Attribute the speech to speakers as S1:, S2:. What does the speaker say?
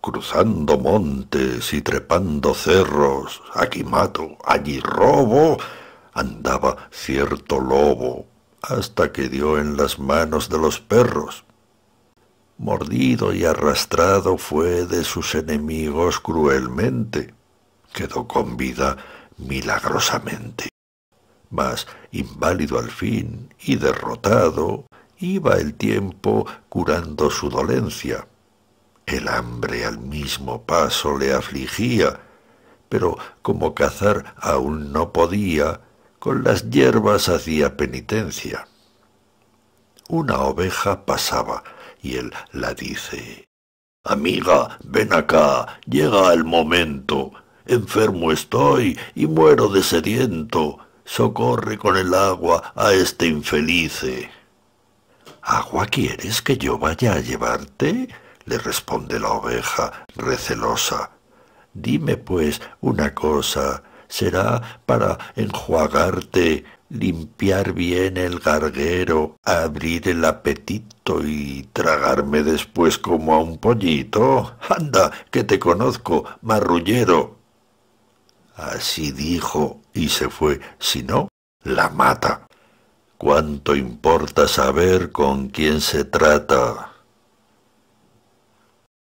S1: cruzando montes y trepando cerros, aquí mato, allí robo, andaba cierto lobo, hasta que dio en las manos de los perros. Mordido y arrastrado fue de sus enemigos cruelmente, quedó con vida milagrosamente. Mas, inválido al fin y derrotado, iba el tiempo curando su dolencia, el hambre al mismo paso le afligía, pero como cazar aún no podía, con las hierbas hacía penitencia. Una oveja pasaba y él la dice, Amiga, ven acá, llega el momento. Enfermo estoy y muero de sediento. Socorre con el agua a este infelice. ¿Agua quieres que yo vaya a llevarte? le responde la oveja recelosa. Dime, pues, una cosa, será para enjuagarte, limpiar bien el garguero, abrir el apetito y tragarme después como a un pollito. Anda, que te conozco, marrullero. Así dijo y se fue, si no, la mata. ¿Cuánto importa saber con quién se trata?